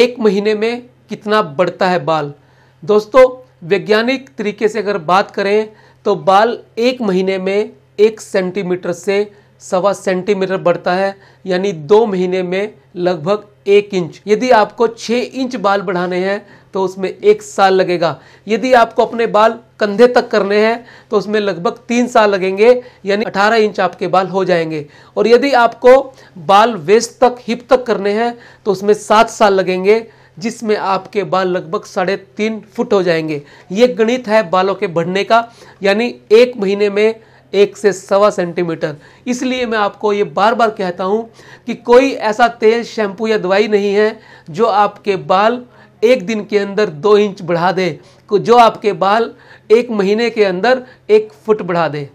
एक महीने में कितना बढ़ता है बाल दोस्तों वैज्ञानिक तरीके से अगर बात करें तो बाल एक महीने में एक सेंटीमीटर से सवा सेंटीमीटर बढ़ता है यानी दो महीने में लगभग एक इंच यदि आपको छः इंच बाल बढ़ाने हैं तो उसमें एक साल लगेगा यदि आपको अपने बाल कंधे तक करने हैं तो उसमें लगभग तीन साल लगेंगे यानी 18 इंच आपके बाल हो जाएंगे और यदि आपको बाल वेस्ट तक हिप तक करने हैं तो उसमें सात साल लगेंगे जिसमें आपके बाल लगभग साढ़े तीन फुट हो जाएंगे ये गणित है बालों के बढ़ने का यानी एक महीने में एक से सवा सेंटीमीटर इसलिए मैं आपको ये बार बार कहता हूँ कि कोई ऐसा तेल शैम्पू या दवाई नहीं है जो आपके बाल एक दिन के अंदर दो इंच बढ़ा दे जो आपके बाल एक महीने के अंदर एक फुट बढ़ा दे